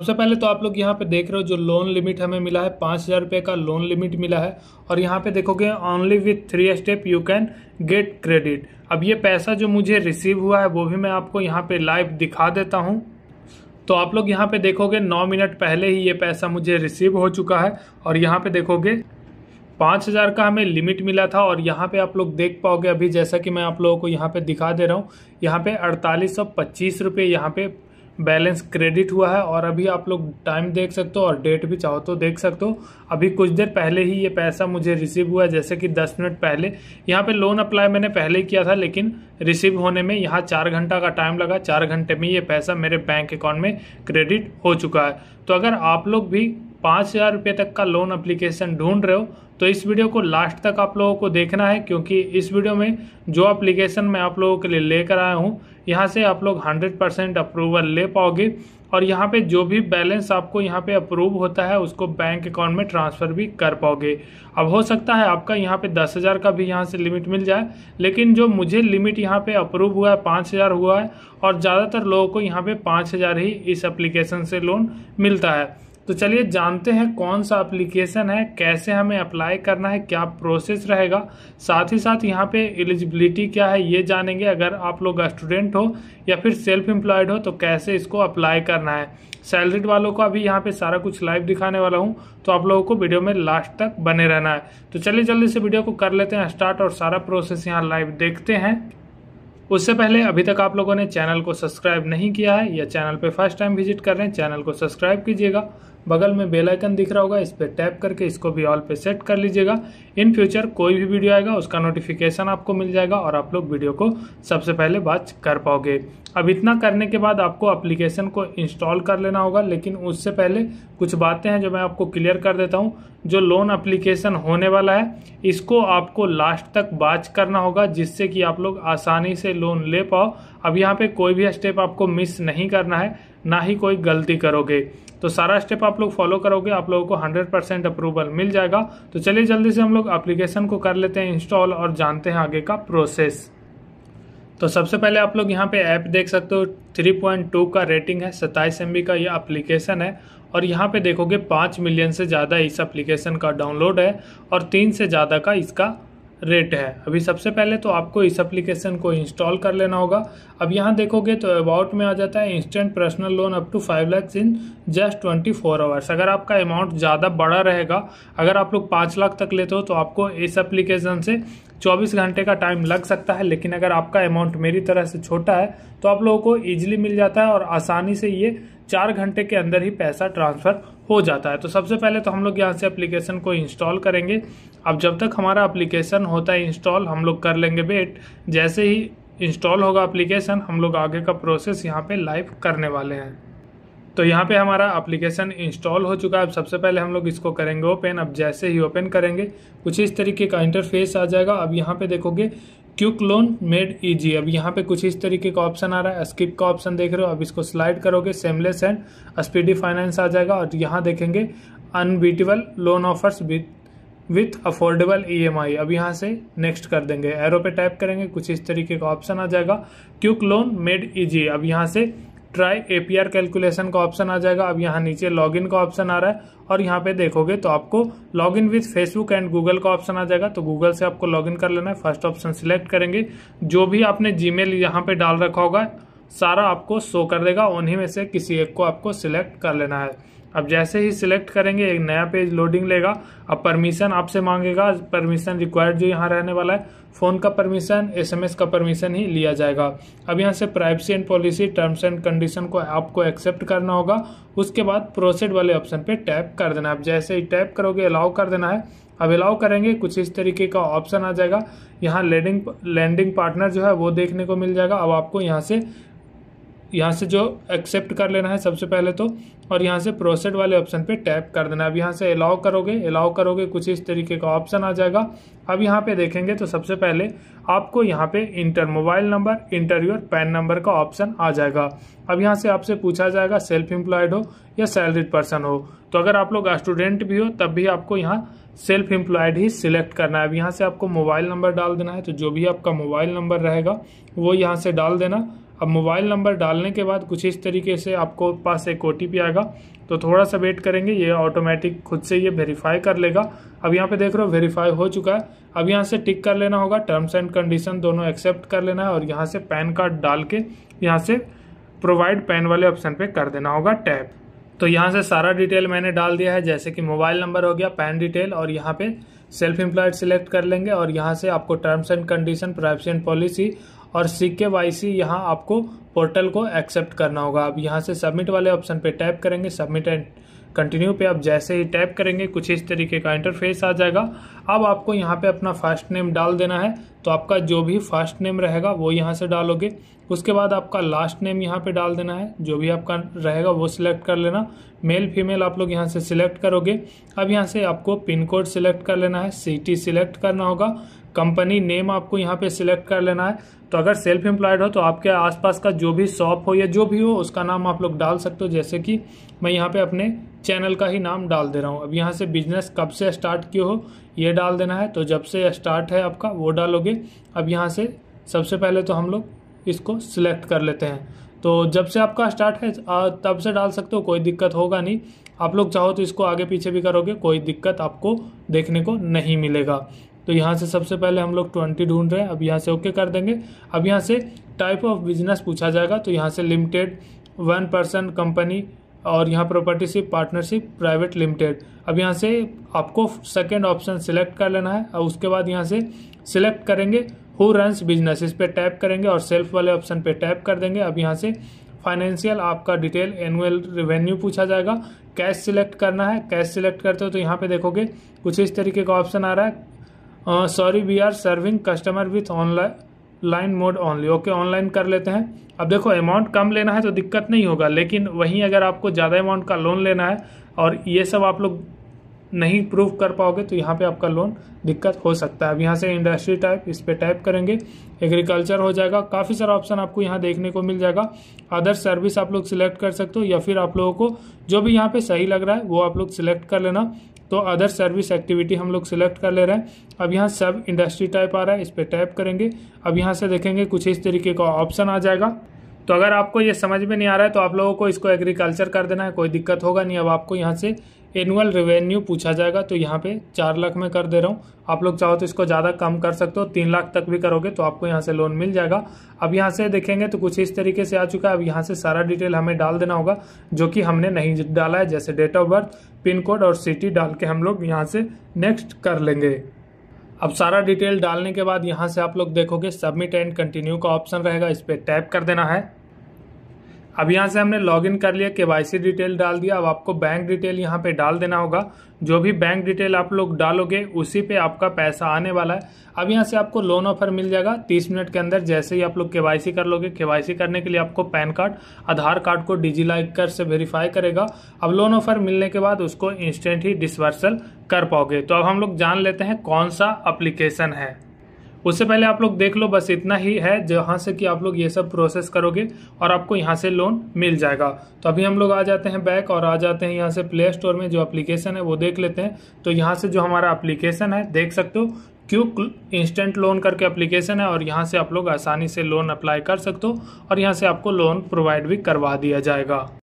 सबसे पहले तो आप लोग यहाँ पे देख रहे हो जो लोन लिमिट हमें मिला है पाँच हज़ार रुपये का लोन लिमिट मिला है और यहाँ पे देखोगे only with three step you can get credit अब ये पैसा जो मुझे रिसीव हुआ है वो भी मैं आपको यहाँ पे लाइव दिखा देता हूँ तो आप लोग यहाँ पे देखोगे नौ मिनट पहले ही ये पैसा मुझे रिसीव हो चुका है और यहाँ पे देखोगे पाँच हज़ार का हमें लिमिट मिला था और यहाँ पे आप लोग देख पाओगे अभी जैसा कि मैं आप लोगों को यहाँ पे दिखा दे रहा हूँ यहाँ पे अड़तालीस सौ पच्चीस रुपये यहाँ पे बैलेंस क्रेडिट हुआ है और अभी आप लोग टाइम देख सकते हो और डेट भी चाहो तो देख सकते हो अभी कुछ देर पहले ही ये पैसा मुझे रिसीव हुआ है जैसे कि 10 मिनट पहले यहाँ पे लोन अप्लाई मैंने पहले ही किया था लेकिन रिसीव होने में यहाँ चार घंटा का टाइम लगा चार घंटे में ये पैसा मेरे बैंक अकाउंट में क्रेडिट हो चुका है तो अगर आप लोग भी पाँच हज़ार रुपये तक का लोन अप्लीकेशन ढूंढ रहे हो तो इस वीडियो को लास्ट तक आप लोगों को देखना है क्योंकि इस वीडियो में जो अप्लीकेशन मैं आप लोगों के लिए लेकर आया हूँ यहाँ से आप लोग हंड्रेड परसेंट अप्रूवल ले पाओगे और यहाँ पे जो भी बैलेंस आपको यहाँ पे अप्रूव होता है उसको बैंक अकाउंट में ट्रांसफ़र भी कर पाओगे अब हो सकता है आपका यहाँ पे दस हज़ार का भी यहाँ से लिमिट मिल जाए लेकिन जो मुझे लिमिट यहाँ पे अप्रूव हुआ है पाँच हज़ार हुआ है और ज़्यादातर लोगों को यहाँ पे पाँच हज़ार ही इस एप्लीकेशन से लोन मिलता है तो चलिए जानते हैं कौन सा एप्लीकेशन है कैसे हमें अप्लाई करना है क्या प्रोसेस रहेगा साथ ही साथ यहाँ पे एलिजिबिलिटी क्या है ये जानेंगे अगर आप लोग स्टूडेंट हो या फिर सेल्फ एम्प्लॉयड हो तो कैसे इसको अप्लाई करना है सैलरीड वालों को अभी यहाँ पे सारा कुछ लाइव दिखाने वाला हूँ तो आप लोगों को वीडियो में लास्ट तक बने रहना है तो चलिए जल्दी से वीडियो को कर लेते हैं स्टार्ट और सारा प्रोसेस यहाँ लाइव देखते हैं उससे पहले अभी तक आप लोगों ने चैनल को सब्सक्राइब नहीं किया है या चैनल पे फर्स्ट टाइम विजिट कर रहे हैं चैनल को सब्सक्राइब कीजिएगा बगल में बेल आइकन दिख रहा होगा इस पर टैप करके इसको भी ऑल पे सेट कर लीजिएगा इन फ्यूचर कोई भी वीडियो आएगा उसका नोटिफिकेशन आपको मिल जाएगा और आप लोग वीडियो को सबसे पहले बात कर पाओगे अब इतना करने के बाद आपको अप्लीकेशन को इंस्टॉल कर लेना होगा लेकिन उससे पहले कुछ बातें हैं जो मैं आपको क्लियर कर देता हूँ जो लोन अप्लीकेशन होने वाला है इसको आपको लास्ट तक बाच करना होगा जिससे कि आप लोग आसानी से लोन ले पाओ अब यहाँ पे कोई भी स्टेप आपको मिस नहीं करना है ना ही कोई गलती करोगे तो सारा स्टेप आप लोग फॉलो करोगे आप लोगों को 100 परसेंट अप्रूवल मिल जाएगा तो चलिए जल्दी से हम लोग एप्लीकेशन को कर लेते हैं इंस्टॉल और जानते हैं आगे का प्रोसेस तो सबसे पहले आप लोग यहाँ पे ऐप देख सकते हो 3.2 का रेटिंग है सत्ताईस एम का यह एप्लीकेशन है और यहाँ पे देखोगे पाँच मिलियन से ज़्यादा इस अप्लीकेशन का डाउनलोड है और तीन से ज़्यादा का इसका रेट है अभी सबसे पहले तो आपको इस एप्लीकेशन को इंस्टॉल कर लेना होगा अब यहाँ देखोगे तो अबाउट में आ जाता है instant personal loan up to five lakhs in just twenty four hours अगर आपका अमाउंट ज़्यादा बड़ा रहेगा अगर आप लोग पाँच लाख तक लेते हो तो आपको इस एप्लीकेशन से चौबीस घंटे का टाइम लग सकता है लेकिन अगर आपका अमाउंट मेरी तरह से छोटा है तो आप लोगों को ईजिली मिल जाता है और आसानी से ये चार घंटे के अंदर ही पैसा ट्रांसफ़र हो जाता है तो सबसे पहले तो हम लोग यहाँ से एप्लीकेशन को इंस्टॉल करेंगे अब जब तक हमारा एप्लीकेशन होता है इंस्टॉल हम लोग कर लेंगे वेट जैसे ही इंस्टॉल होगा एप्लीकेशन हम लोग आगे का प्रोसेस यहाँ पे लाइव करने वाले हैं तो यहाँ पे हमारा एप्लीकेशन इंस्टॉल हो चुका है अब सबसे पहले हम लोग इसको करेंगे ओपन अब जैसे ही ओपन करेंगे कुछ इस तरीके का इंटरफेस आ जाएगा अब यहाँ पे देखोगे क्यूक लोन मेड ईजी अब यहाँ पे कुछ इस तरीके का ऑप्शन आ रहा है स्किप का ऑप्शन देख रहे हो अब इसको स्लाइड करोगे सेमलेस एंड स्पीडी फाइनेंस आ जाएगा और यहाँ देखेंगे unbeatable loan offers with with affordable EMI अब यहाँ से नेक्स्ट कर देंगे एरो पे टाइप करेंगे कुछ इस तरीके का ऑप्शन आ जाएगा क्यूक लोन मेड ईजी अब यहाँ से ट्राई एपीआर कैलकुलेशन का ऑप्शन आ जाएगा अब यहाँ नीचे लॉगिन का ऑप्शन आ रहा है और यहाँ पे देखोगे तो आपको login with Facebook and Google का ऑप्शन आ जाएगा तो गूगल से आपको लॉगिन कर लेना है फर्स्ट ऑप्शन सिलेक्ट करेंगे जो भी आपने मेल यहाँ पे डाल रखा होगा सारा आपको शो कर देगा उन्हीं में से किसी एक को आपको सिलेक्ट कर लेना है अब जैसे ही सिलेक्ट करेंगे एक नया पेज लोडिंग लेगा अब परमिशन आपसे मांगेगा परमिशन रिक्वायर्ड जो यहाँ रहने वाला है फ़ोन का परमिशन एसएमएस का परमिशन ही लिया जाएगा अब यहाँ से privacy and policy terms and condition को आपको एक्सेप्ट करना होगा उसके बाद प्रोसेड वाले ऑप्शन पे टैप कर देना है अब जैसे ही टैप करोगे अलाउ कर देना है अब अलाउ करेंगे कुछ इस तरीके का ऑप्शन आ जाएगा यहाँ लैंडिंग लैंडिंग पार्टनर जो है वो देखने को मिल जाएगा अब आपको यहाँ से यहाँ से जो एक्सेप्ट कर लेना है सबसे पहले तो और यहाँ से प्रोसेड वाले ऑप्शन पे टैप कर देना अब यहाँ से अलाउ करोगे अलाउ करोगे कुछ इस तरीके का ऑप्शन आ जाएगा अब यहाँ पे देखेंगे तो सबसे पहले आपको यहाँ पे enter mobile number enter your PAN number का ऑप्शन आ जाएगा अब यहाँ से आपसे पूछा जाएगा सेल्फ एम्प्लॉयड हो या सैलरीड पर्सन हो तो अगर आप लोग स्टूडेंट भी हो तब भी आपको यहाँ सेल्फ एम्प्लॉयड ही सिलेक्ट करना है अब यहाँ से आपको मोबाइल नंबर डाल देना है तो जो भी आपका मोबाइल नंबर रहेगा वो यहाँ से डाल देना अब मोबाइल नंबर डालने के बाद कुछ इस तरीके से आपको पास एक ओ आएगा तो थोड़ा सा वेट करेंगे ये ऑटोमेटिक खुद से ये वेरीफाई कर लेगा अब यहाँ पे देख रहे हो वेरीफाई हो चुका है अब यहाँ से टिक कर लेना होगा टर्म्स एंड कंडीशन दोनों एक्सेप्ट कर लेना है और यहाँ से पैन कार्ड डाल के यहाँ से प्रोवाइड पैन वाले ऑप्शन पे कर देना होगा टैप तो यहाँ से सारा डिटेल मैंने डाल दिया है जैसे कि मोबाइल नंबर हो गया पैन डिटेल और यहाँ पे सेल्फ एम्प्लॉयड सिलेक्ट कर लेंगे और यहाँ से आपको terms and condition privacy and policy और सी के वाई सी यहाँ आपको पोर्टल को एक्सेप्ट करना होगा आप यहाँ से सबमिट वाले ऑप्शन पे टैप करेंगे सबमिट एंड कंटिन्यू पे आप जैसे ही टैप करेंगे कुछ इस तरीके का इंटरफेस आ जाएगा अब आपको यहाँ पे अपना फर्स्ट नेम डाल देना है तो आपका जो भी फर्स्ट नेम रहेगा वो यहाँ से डालोगे उसके बाद आपका लास्ट नेम यहाँ पे डाल देना है जो भी आपका रहेगा वो सिलेक्ट कर लेना मेल फीमेल आप लोग यहाँ से सिलेक्ट करोगे अब यहाँ से आपको पिन कोड सिलेक्ट कर लेना है सिटी सिलेक्ट करना होगा कंपनी नेम आपको यहाँ पे सिलेक्ट कर लेना है तो अगर सेल्फ एम्प्लॉयड हो तो आपके आसपास का जो भी शॉप हो या जो भी हो उसका नाम आप लोग डाल सकते हो जैसे कि मैं यहाँ पे अपने चैनल का ही नाम डाल दे रहा हूँ अब यहाँ से बिजनेस कब से स्टार्ट किए हो ये डाल देना है तो जब से स्टार्ट है आपका वो डालोगे अब यहाँ से सबसे पहले तो हम लोग इसको सिलेक्ट कर लेते हैं तो जब से आपका स्टार्ट है तब से डाल सकते हो कोई दिक्कत होगा नहीं आप लोग चाहो तो इसको आगे पीछे भी करोगे कोई दिक्कत आपको देखने को नहीं मिलेगा तो यहाँ से सबसे पहले हम लोग ट्वेंटी ढूंढ रहे हैं अब यहाँ से ओके कर देंगे अब यहाँ से टाइप ऑफ बिजनेस पूछा जाएगा तो यहाँ से लिमिटेड वन पर्सन कंपनी और यहाँ प्रॉपर्टीशिप पार्टनरशिप प्राइवेट लिमिटेड अब यहाँ से आपको सेकेंड ऑप्शन सिलेक्ट कर लेना है और उसके बाद यहाँ से सिलेक्ट करेंगे हु रनस बिजनेस इस पर टैप करेंगे और सेल्फ वाले ऑप्शन पे टैप कर देंगे अब यहाँ से फाइनेंशियल आपका डिटेल एनुअल रिवेन्यू पूछा जाएगा कैश सिलेक्ट करना है कैश सिलेक्ट करते हो तो यहाँ पे देखोगे कुछ इस तरीके का ऑप्शन आ रहा है sorry we are serving customer with online line mode only okay online कर लेते हैं अब देखो अमाउंट कम लेना है तो दिक्कत नहीं होगा लेकिन वहीं अगर आपको ज़्यादा अमाउंट का लोन लेना है और ये सब आप लोग नहीं प्रूव कर पाओगे तो यहाँ पे आपका लोन दिक्कत हो सकता है अब यहाँ से इंडस्ट्री टाइप इस पर टाइप करेंगे एग्रीकल्चर हो जाएगा काफ़ी सारा ऑप्शन आपको यहाँ देखने को मिल जाएगा अदर सर्विस आप लोग सिलेक्ट कर सकते हो या फिर आप लोगों को जो भी यहाँ पे सही लग रहा है वो आप लोग सिलेक्ट कर लेना तो अदर सर्विस एक्टिविटी हम लोग सिलेक्ट कर ले रहे हैं अब यहाँ सब इंडस्ट्री टाइप आ रहा है इस पर टाइप करेंगे अब यहाँ से देखेंगे कुछ इस तरीके का ऑप्शन आ जाएगा तो अगर आपको ये समझ में नहीं आ रहा है तो आप लोगों को इसको एग्रीकल्चर कर देना है कोई दिक्कत होगा नहीं अब आपको यहाँ से एनुअल रेवेन्यू पूछा जाएगा तो यहाँ पे चार लाख में कर दे रहा हूँ आप लोग चाहो तो इसको ज़्यादा कम कर सकते हो तीन लाख तक भी करोगे तो आपको यहाँ से लोन मिल जाएगा अब यहाँ से देखेंगे तो कुछ इस तरीके से आ चुका है अब यहाँ से सारा डिटेल हमें डाल देना होगा जो कि हमने नहीं डाला है जैसे date of birth pin code और सिटी डाल के हम लोग यहाँ से नेक्स्ट कर लेंगे अब सारा डिटेल डालने के बाद यहाँ से आप लोग देखोगे सबमिट एंड कंटिन्यू का ऑप्शन रहेगा इस पर टैप कर देना है अब यहाँ से हमने लॉगिन कर लिया केवाईसी डिटेल डाल दिया अब आपको बैंक डिटेल यहाँ पे डाल देना होगा जो भी बैंक डिटेल आप लोग डालोगे उसी पे आपका पैसा आने वाला है अब यहाँ से आपको लोन ऑफर मिल जाएगा 30 मिनट के अंदर जैसे ही आप लोग केवाईसी कर लोगे केवाईसी करने के लिए आपको पैन कार्ड आधार कार्ड को डिजी लॉकर से वेरीफाई करेगा अब लोन ऑफर मिलने के बाद उसको इंस्टेंट ही डिसवर्सल कर पाओगे तो अब हम लोग जान लेते हैं कौन सा अप्लीकेशन है उससे पहले आप लोग देख लो बस इतना ही है जहाँ से कि आप लोग ये सब प्रोसेस करोगे और आपको यहाँ से लोन मिल जाएगा तो अभी हम लोग आ जाते हैं बैक और आ जाते हैं यहाँ से प्ले स्टोर में जो अप्लीकेशन है वो देख लेते हैं तो यहाँ से जो हमारा अप्लीकेशन है देख सकते हो क्यों इंस्टेंट लोन करके अप्लीकेशन है और यहाँ से आप लोग आसानी से लोन अप्लाई कर सकते हो और यहाँ से आपको लोन प्रोवाइड भी करवा दिया जाएगा